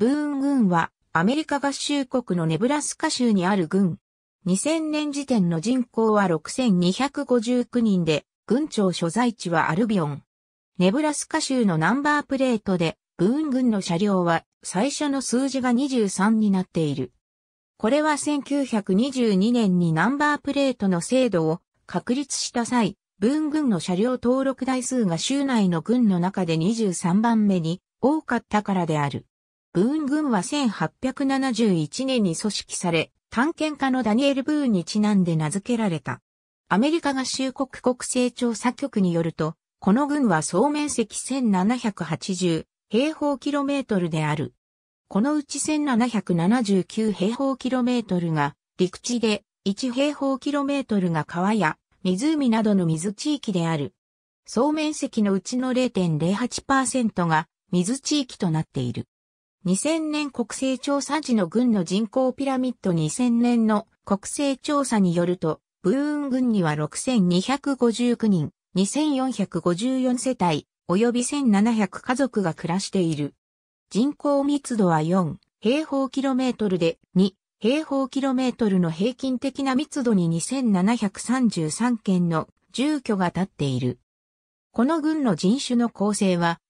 ブーン軍はアメリカ合衆国のネブラスカ州にある軍。2000年時点の人口は6259人で、軍庁所在地はアルビオン。ネブラスカ州のナンバープレートで、ブーン軍の車両は最初の数字が23になっている。これは1922年にナンバープレートの制度を確立した際、ブーン軍の車両登録台数が州内の軍の中で23番目に多かったからである。ブーン軍は1871年に組織され、探検家のダニエル・ブーンにちなんで名付けられた。アメリカ合衆国国勢調査局によると、この軍は総面積1780平方キロメートルである。このうち1779平方キロメートルが陸地で1平方キロメートルが川や湖などの水地域である。総面積のうちの0.08%が水地域となっている。2000年国勢調査時の軍の人口ピラミッド2000年の国勢調査によると、ブーン軍には6259人、2454世帯、及び1700家族が暮らしている。人口密度は4平方キロメートルで2平方キロメートルの平均的な密度に2733件の住居が建っている。この軍の人種の構成は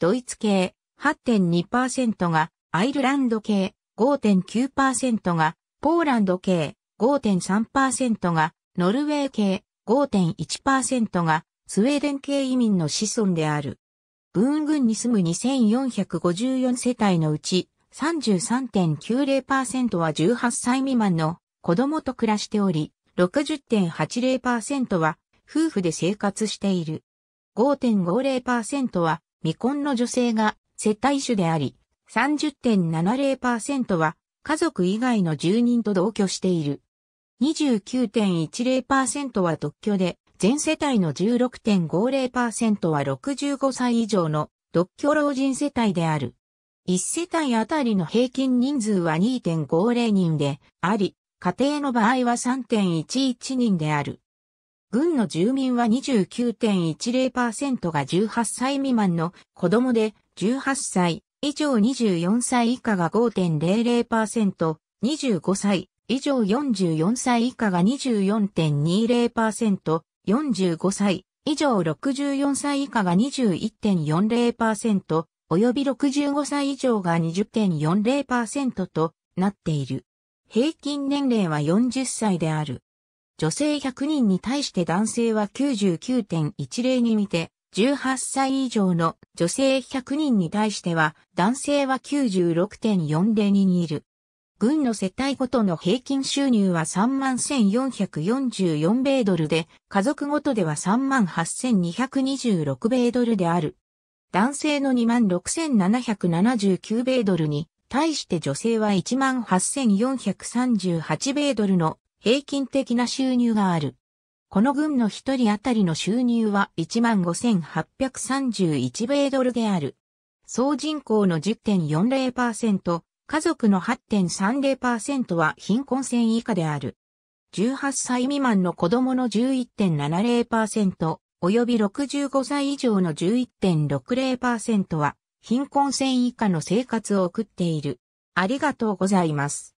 ドイツ系8.2%がアイルランド系5.9%がポーランド系5.3%がノルウェー系5.1%がスウェーデン系移民の子孫である。ブーン群に住む2454世帯のうち33.90%は18歳未満の子供と暮らしており、60.80%は夫婦で生活している。5.50%は未婚の女性が接待主であり、30.70%は家族以外の住人と同居している。29.10%は独居で、全世帯の16.50%は65歳以上の独居老人世帯である。1世帯あたりの平均人数は2.50人であり、家庭の場合は3.11人である。軍の住民は29.10%が18歳未満の子供で、18歳以上24歳以下が5.00%、25歳以上44歳以下が24.20%、45歳以上64歳以下が21.40%、及び65歳以上が20.40%となっている。平均年齢は40歳である。女性100人に対して男性は99.10に見て、18歳以上の女性100人に対しては、男性は96.40にいる。軍の世帯ごとの平均収入は31,444米ドルで、家族ごとでは38,226米ドルである。男性の26,779米ドルに、対して女性は18,438米ドルの平均的な収入がある。この軍の一人当たりの収入は15,831米ドルである。総人口の10.40%、家族の8.30%は貧困線以下である。18歳未満の子供の11.70%、及び65歳以上の11.60%は貧困線以下の生活を送っている。ありがとうございます。